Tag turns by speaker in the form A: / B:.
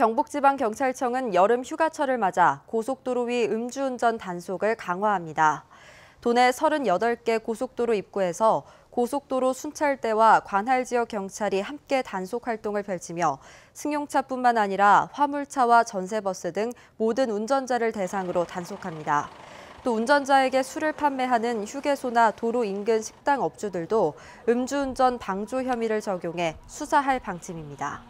A: 경북지방경찰청은 여름 휴가철을 맞아 고속도로 위 음주운전 단속을 강화합니다. 도내 38개 고속도로 입구에서 고속도로 순찰대와 관할 지역 경찰이 함께 단속 활동을 펼치며 승용차뿐만 아니라 화물차와 전세버스 등 모든 운전자를 대상으로 단속합니다. 또 운전자에게 술을 판매하는 휴게소나 도로 인근 식당 업주들도 음주운전 방조 혐의를 적용해 수사할 방침입니다.